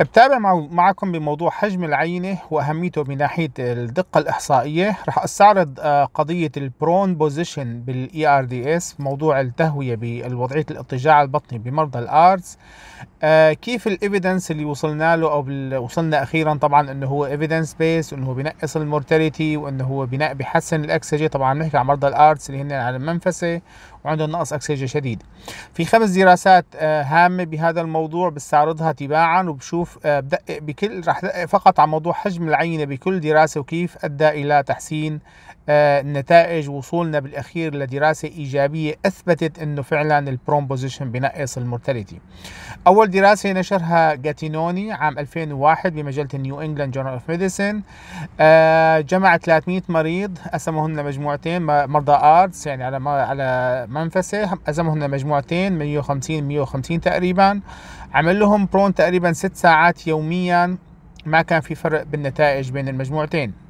بتابع معكم بموضوع حجم العينة وأهميته من ناحية الدقة الإحصائية رح أستعرض آه، قضية البرون بوزيشن بالاي ار دي اس موضوع التهوية بالوضعية الاضطجاع البطني بمرضى الارتس آه، كيف الايفيدنس اللي وصلنا له او وصلنا اخيرا طبعا انه هو ايفيدنس بيس وانه هو بنقص المورتاليتي وانه هو بحسن الاكسجي طبعا بنحكي عن مرضى الارتس اللي هن على المنفسه وعنده نقص أكسجة شديد في خمس دراسات آه، هامة بهذا الموضوع بستعرضها تباعا وبشوف آه، بدقق بكل رح فقط على موضوع حجم العينة بكل دراسة وكيف أدى إلى تحسين آه، النتائج وصولنا بالأخير لدراسة إيجابية أثبتت أنه فعلا البرومبوزيشن بنقص المورتاليتي أول دراسة نشرها جاتينوني عام 2001 بمجلة نيو انجلاند جورنال اوف ميديسن جمع 300 مريض قسموهم لمجموعتين مرضى آرتس يعني على على منفسه هزمهن مجموعتين 150 150 تقريبا عمل لهم برون تقريبا ست ساعات يوميا ما كان في فرق بالنتائج بين المجموعتين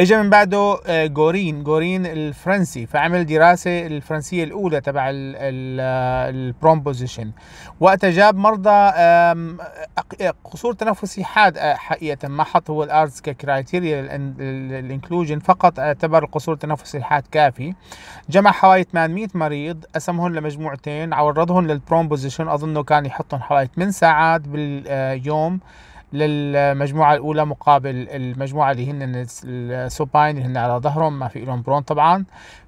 اجى من بعده جورين آه، جورين الفرنسي فعمل دراسه الفرنسيه الاولى تبع البرومبوزيشن آه، وقتها جاب مرضى آه، قصور تنفسي حاد حقيقه ما حط هو الارز ككرايتيريا الانكلوجن فقط اعتبر القصور التنفسي الحاد كافي جمع حوالي 800 مريض قسمهم لمجموعتين عرضهم للبرومبوزيشن اظنه كان يحطهم حوالي 8 ساعات باليوم للمجموعة الأولى مقابل المجموعة اللي هن السوباين اللي هن على ظهرهم ما في لهم برون طبعا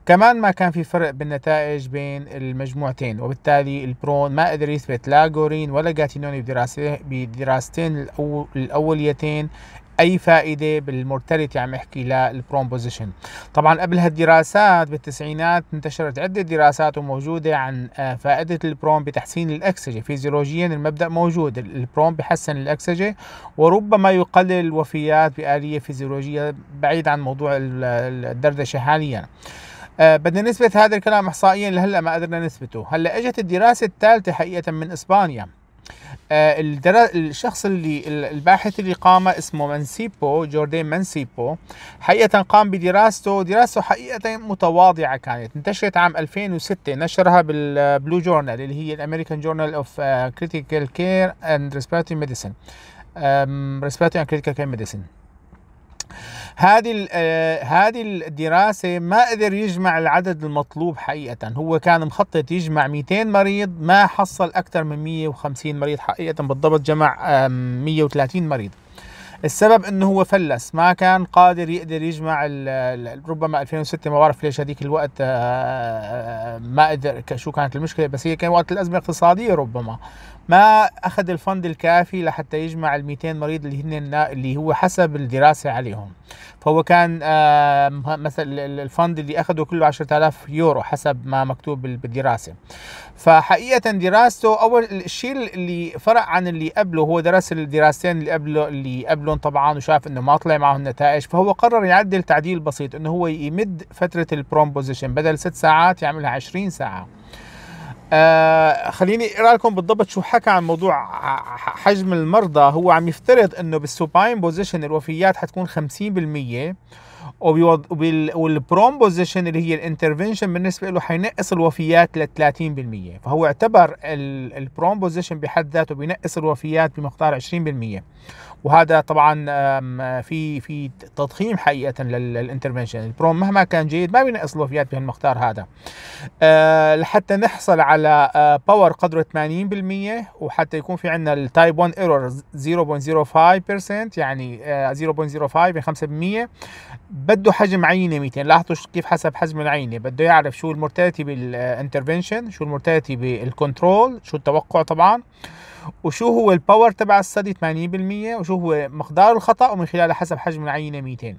كمان ما كان في فرق بالنتائج بين المجموعتين وبالتالي البرون ما قدر يثبت لا جورين ولا جاتينوني بدراستين الأوليتين اي فائده بالمورتاليتي عم احكي للبرومبوزيشن طبعا قبل هالدراسات بالتسعينات انتشرت عده دراسات وموجوده عن آه، فائده البروم بتحسين الاكسجه فيزيولوجيا المبدا موجود البروم بحسن الاكسجه وربما يقلل الوفيات باليه فيزيولوجيه بعيد عن موضوع الدردشه حاليا أه بدنا نثبت هذا الكلام احصائيا لهلا ما قدرنا نثبته هلا اجت الدراسه الثالثه حقيقه من اسبانيا آه، الشخص اللي الباحث اللي قام اسمه منسيبو جوردين منسيبو حقيقة قام بدراسته دراسته حقيقة متواضعة كانت انتشرت عام 2006 نشرها بالبلو جورنال اللي هي الامريكان جورنال اوف كريتيكال كير اند ريسبيرتوري ميديسن ريسبيرتوري اند كريتيكال كير ميديسن هذه آه، هذه الدراسة ما قدر يجمع العدد المطلوب حقيقة هو كان مخطط يجمع 200 مريض ما حصل أكثر من 150 مريض حقيقة بالضبط جمع 130 مريض السبب انه هو فلس ما كان قادر يقدر يجمع ربما 2006 ما بعرف ليش هذيك الوقت آه، آه، آه، ما قدر شو كانت المشكله بس هي كان وقت الازمه الاقتصاديه ربما ما اخذ الفند الكافي لحتى يجمع ال 200 مريض اللي هن اللي هو حسب الدراسه عليهم فهو كان مثلا الفند اللي اخذه كله 10000 يورو حسب ما مكتوب بالدراسه فحقيقه دراسته اول الشيء اللي فرق عن اللي قبله هو درس الدراستين اللي قبله اللي قبله القانون طبعا وشاف انه ما طلع معه النتائج فهو قرر يعدل تعديل بسيط انه هو يمد فتره البرومبوزيشن بدل ست ساعات يعملها 20 ساعه آه خليني اقرا لكم بالضبط شو حكى عن موضوع حجم المرضى هو عم يفترض انه بالسوباين بوزيشن الوفيات حتكون 50% والبروم بوزيشن اللي هي الانترفنشن بالنسبه له حينقص الوفيات ل 30% فهو اعتبر البروم بوزيشن بحد ذاته بينقص الوفيات بمقدار 20% وهذا طبعا في في تضخيم حقيقه للانترفنشن البروم مهما كان جيد ما بينقص فيات بهالمقدار هذا آه، لحتى نحصل على باور آه، قدره 80% وحتى يكون في عندنا التايب 1 ايرور 0.05% يعني 0.05 ب 5% بده حجم عينه 200 لاحظوا كيف حسب حجم العينه بده يعرف شو المورتاليتي بالانترفنشن شو المورتاليتي بالكنترول شو التوقع طبعا وشو هو الباور تبع الثدي 80% وشو هو مقدار الخطا ومن خلاله حسب حجم العينه 200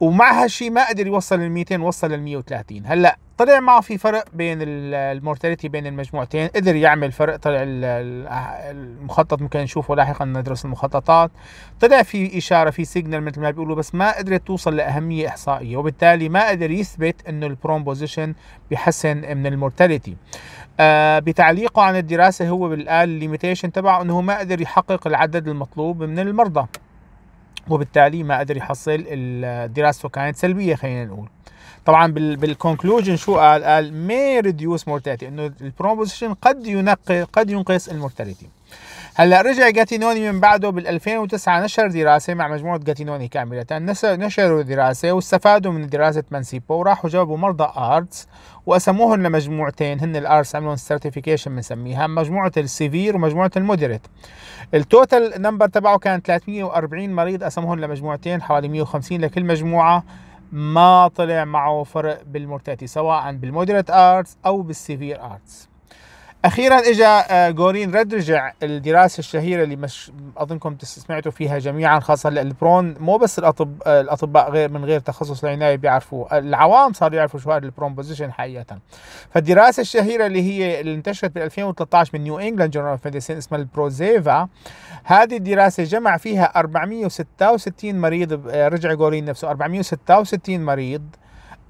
ومع هالشيء ما قدر يوصل لل 200 وصل لل 130 هلا طلع ما في فرق بين المورتاليتي بين المجموعتين قدر يعمل فرق طلع المخطط ممكن نشوفه لاحقا ندرس المخططات طلع في اشاره في سيجنال مثل ما بيقولوا بس ما قدرت توصل لاهميه احصائيه وبالتالي ما قدر يثبت انه البرومبوزيشن بحسن من المورتاليتي آه بتعليقه عن الدراسه هو بالآل الليميتيشن تبعه انه ما قدر يحقق العدد المطلوب من المرضى وبالتالي ما قدر يحصل دراسته كانت سلبيه خلينا نقول طبعا بالكونكلوجن شو قال؟ قال مي ريديوس مورتاليتي انه البروبوزيشن قد ينقي قد ينقص المورتاليتي. هلا رجع جاتينوني من بعده بال 2009 نشر دراسه مع مجموعه جاتينوني كامله نشروا دراسه واستفادوا من دراسه مانسيبو وراحوا جابوا مرضى ارتس وقسموهم لمجموعتين هن الارتس عملوا سيرتيفيكيشن بنسميها مجموعه السيفير ومجموعه المودريت التوتال نمبر تبعه كان 340 مريض قسموهم لمجموعتين حوالي 150 لكل مجموعه ما طلع معه فرق بالمرتاتي سواء بالمودريت ارتس او بالسيفير ارتس اخيرا اجى آه، جورين رد رجع الدراسه الشهيره اللي مش اظنكم سمعتوا فيها جميعا خاصه البرون مو بس الاطباء الاطباء غير من غير تخصص العنايه بيعرفوه العوام صاروا يعرفوا شو هذا البرون بوزيشن حقيقه فالدراسه الشهيره اللي هي اللي انتشرت بال 2013 من نيو انجلاند جورنال اوف ميديسين اسمها البروزيفا هذه الدراسه جمع فيها 466 مريض آه، رجع جورين نفسه 466 مريض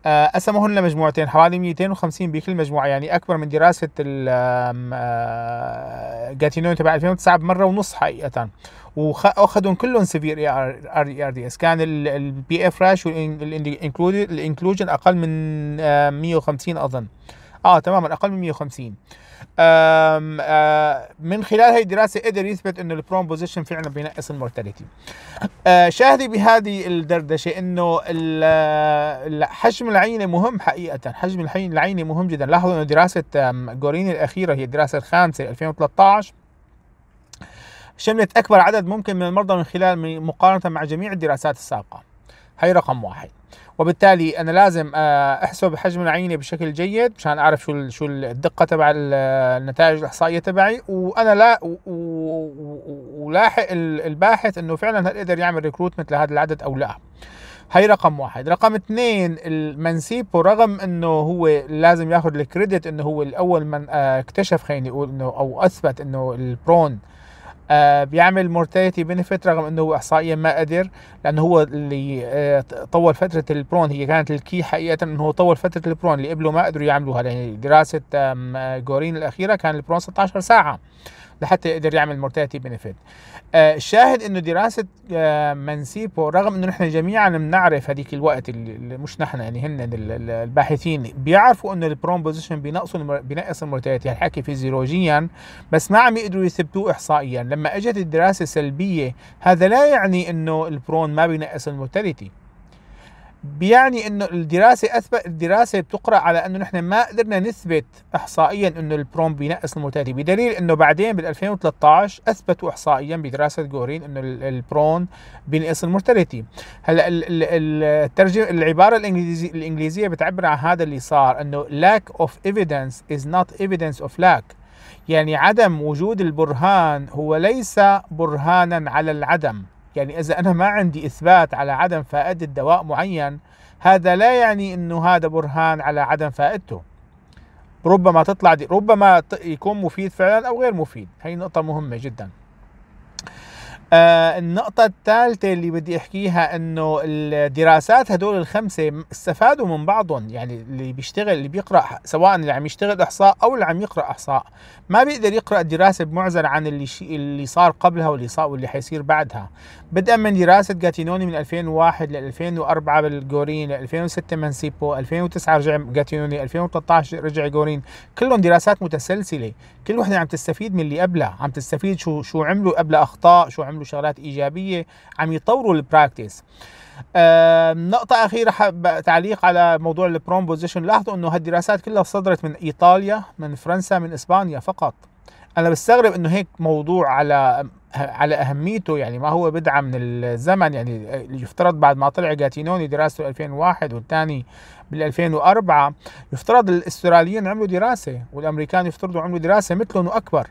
آه، قسمهن لمجموعتين حوالي 250 بكل مجموعه يعني اكبر من دراسه آه، جاتينون تبع 2009 بمره ونص حقيقه واخذوا كلهم سيفير اي ار ار دي اس كان البي اف راش والانكلوجن اقل من 150 آه، اظن اه تماما اقل من 150 آم آم من خلال هذه الدراسه قدر يثبت انه البرون بوزيشن فعلا بينقص المورتاليتي شاهدي بهذه الدردشه انه حجم العينه مهم حقيقه حجم العينه مهم جدا لاحظوا انه دراسه جورين الاخيره هي الدراسه الخامسه 2013 شملت اكبر عدد ممكن من المرضى من خلال مقارنه مع جميع الدراسات السابقه هي رقم واحد وبالتالي انا لازم آه، احسب حجم العينه بشكل جيد مشان اعرف شو شو الدقه تبع النتائج الاحصائيه تبعي وانا لا ولاحق الباحث انه فعلا هل قدر يعمل ريكروتمنت لهذا العدد او لا هي رقم واحد رقم اثنين المنسيبو رغم انه هو لازم ياخذ الكريدت انه هو الاول من آه، اكتشف خليني اقول انه او اثبت انه البرون آه آه بيعمل مورتاليتي بنفيت رغم انه احصائيا ما قدر لانه هو اللي آه طول فتره البرون هي كانت الكي حقيقه انه هو طول فتره البرون اللي قبله ما قدروا يعملوها لان دراسه آه، جورين الاخيره كان البرون 16 ساعه لحتى يقدر يعمل مورتاليتي آه، بنفيت الشاهد انه دراسه آه، منسيبو رغم انه نحن جميعا بنعرف هذيك الوقت اللي مش نحن يعني هن الباحثين بيعرفوا انه البرومبوزيشن بينقصوا بينقص المورتاليتي هالحكي يعني فيزيولوجيا بس ما عم يقدروا يثبتوه احصائيا لما اجت الدراسه سلبيه هذا لا يعني انه البرون ما بينقص المورتاليتي بيعني انه الدراسه اثبت الدراسه بتقرا على انه نحن ما قدرنا نثبت احصائيا انه البروم بينقص المورتاليتي بدليل انه بعدين بال 2013 اثبتوا احصائيا بدراسه جورين انه البرون بينقص المورتاليتي هلا الترجمه العباره الانجليزية الانجليزيه بتعبر عن هذا اللي صار انه lack of evidence is not evidence of lack يعني عدم وجود البرهان هو ليس برهانا على العدم يعني إذا أنا ما عندي إثبات على عدم فائدة دواء معين هذا لا يعني أنه هذا برهان على عدم فائدته ربما تطلع دي ربما يكون مفيد فعلا أو غير مفيد هي نقطة مهمة جداً آه، النقطة الثالثة اللي بدي احكيها انه الدراسات هدول الخمسة استفادوا من بعضهم يعني اللي بيشتغل اللي بيقرأ سواء اللي عم يشتغل احصاء او اللي عم يقرأ احصاء ما بيقدر يقرأ دراسة بمعزل عن اللي شي اللي صار قبلها واللي صار واللي حيصير بعدها بدءا من دراسة جاتينوني من 2001 ل 2004 بالجورين ل 2006 منسيبو 2009 رجع جاتينوني 2013 رجع جورين كلهم دراسات متسلسلة كل وحدة عم تستفيد من اللي قبلها عم تستفيد شو شو عملوا قبل اخطاء شو عملوا بيعملوا شغلات ايجابيه عم يطوروا البراكتس آه نقطة أخيرة حب تعليق على موضوع البرومبوزيشن لاحظوا أنه هالدراسات كلها صدرت من إيطاليا من فرنسا من إسبانيا فقط أنا بستغرب أنه هيك موضوع على على أهميته يعني ما هو بدعة من الزمن يعني يفترض بعد ما طلع جاتينوني دراسته 2001 والثاني بال 2004 يفترض الأستراليين عملوا دراسة والأمريكان يفترضوا عملوا دراسة مثلهم وأكبر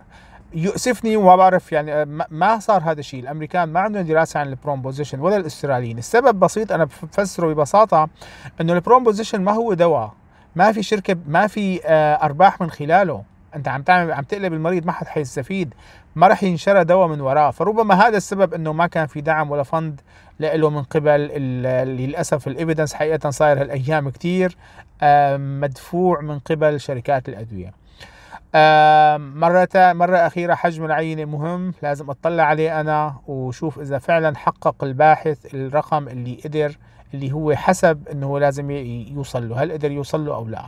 يؤسفني وما بعرف يعني آه، ما صار هذا الشيء الامريكان ما عندهم دراسه عن البرومبوزيشن ولا الاستراليين السبب بسيط انا بفسره ببساطه انه البرومبوزيشن ما هو دواء ما في شركه ما في آه، ارباح من خلاله انت عم تعمل عم تقلب المريض ما حد حيستفيد ما راح ينشرى دواء من وراه فربما هذا السبب انه ما كان في دعم ولا فند له من قبل للاسف الايفيدنس حقيقه صاير هالايام كثير آه، مدفوع من قبل شركات الادويه مرة مرة أخيرة حجم العينة مهم لازم أطلع عليه أنا وشوف إذا فعلا حقق الباحث الرقم اللي قدر اللي هو حسب أنه لازم يوصل له هل قدر يوصل له أو لا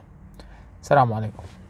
السلام عليكم